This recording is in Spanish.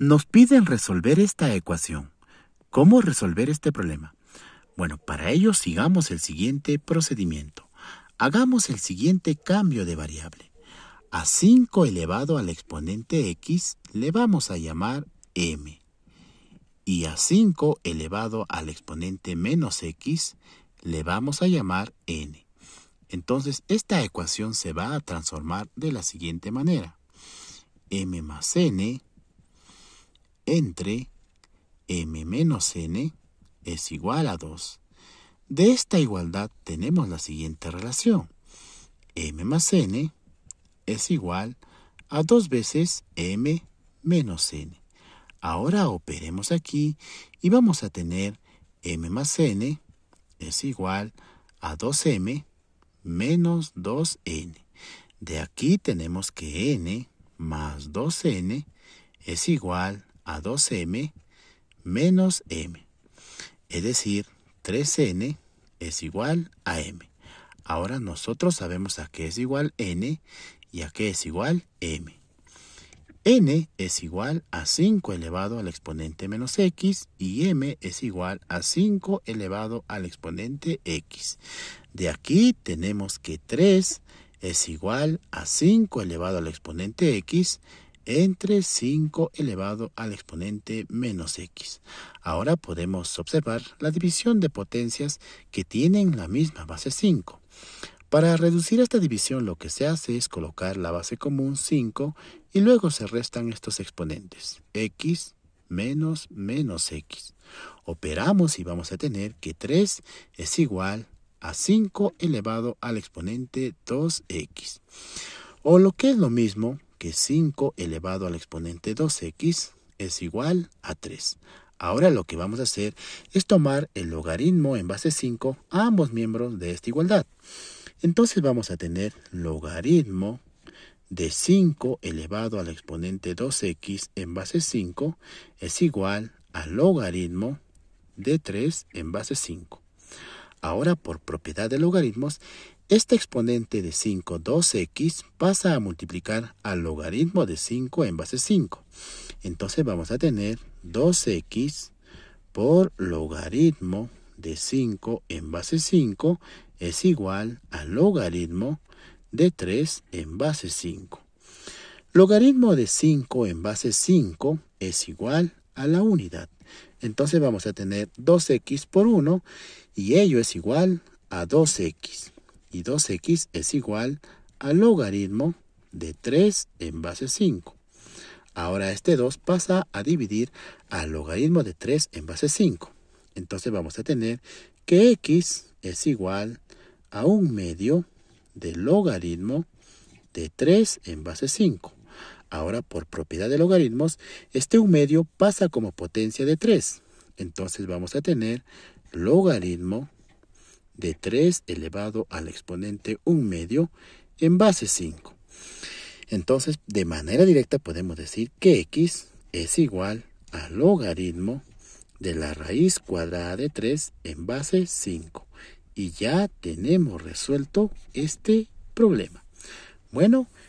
Nos piden resolver esta ecuación. ¿Cómo resolver este problema? Bueno, para ello sigamos el siguiente procedimiento. Hagamos el siguiente cambio de variable. A 5 elevado al exponente x le vamos a llamar m. Y a 5 elevado al exponente menos x le vamos a llamar n. Entonces esta ecuación se va a transformar de la siguiente manera. m más n entre m menos n es igual a 2. De esta igualdad tenemos la siguiente relación. m más n es igual a 2 veces m menos n. Ahora operemos aquí y vamos a tener m más n es igual a 2m menos 2n. De aquí tenemos que n más 2n es igual a 2m menos m. Es decir, 3n es igual a m. Ahora nosotros sabemos a qué es igual n y a qué es igual m. n es igual a 5 elevado al exponente menos x y m es igual a 5 elevado al exponente x. De aquí tenemos que 3 es igual a 5 elevado al exponente x entre 5 elevado al exponente menos x. Ahora podemos observar la división de potencias que tienen la misma base 5. Para reducir esta división lo que se hace es colocar la base común 5 y luego se restan estos exponentes x menos menos x. Operamos y vamos a tener que 3 es igual a 5 elevado al exponente 2x. O lo que es lo mismo, que 5 elevado al exponente 2x es igual a 3. Ahora lo que vamos a hacer es tomar el logaritmo en base 5 a ambos miembros de esta igualdad. Entonces vamos a tener logaritmo de 5 elevado al exponente 2x en base 5 es igual al logaritmo de 3 en base 5. Ahora, por propiedad de logaritmos, este exponente de 5, 2x, pasa a multiplicar al logaritmo de 5 en base 5. Entonces vamos a tener 2x por logaritmo de 5 en base 5 es igual al logaritmo de 3 en base 5. Logaritmo de 5 en base 5 es igual a la unidad. Entonces vamos a tener 2x por 1 y ello es igual a 2x. Y 2x es igual al logaritmo de 3 en base 5. Ahora este 2 pasa a dividir al logaritmo de 3 en base 5. Entonces vamos a tener que x es igual a un medio del logaritmo de 3 en base 5. Ahora, por propiedad de logaritmos, este 1 medio pasa como potencia de 3. Entonces vamos a tener logaritmo de 3 elevado al exponente 1 medio en base 5. Entonces, de manera directa podemos decir que x es igual al logaritmo de la raíz cuadrada de 3 en base 5. Y ya tenemos resuelto este problema. Bueno,